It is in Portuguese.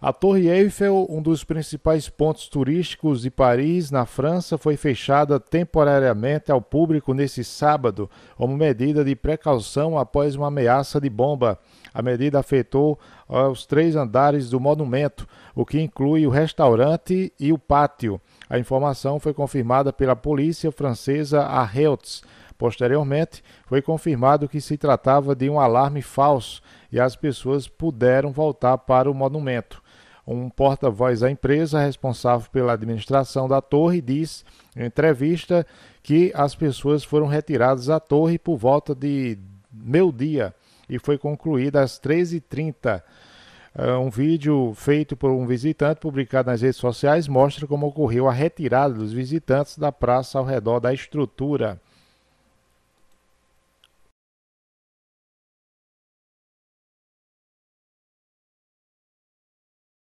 A Torre Eiffel, um dos principais pontos turísticos de Paris, na França, foi fechada temporariamente ao público nesse sábado, como medida de precaução após uma ameaça de bomba. A medida afetou os três andares do monumento, o que inclui o restaurante e o pátio. A informação foi confirmada pela polícia francesa a Reuters. Posteriormente, foi confirmado que se tratava de um alarme falso e as pessoas puderam voltar para o monumento. Um porta-voz da empresa responsável pela administração da torre diz em entrevista que as pessoas foram retiradas da torre por volta de meio-dia e foi concluída às 13h30. É, um vídeo feito por um visitante publicado nas redes sociais mostra como ocorreu a retirada dos visitantes da praça ao redor da estrutura.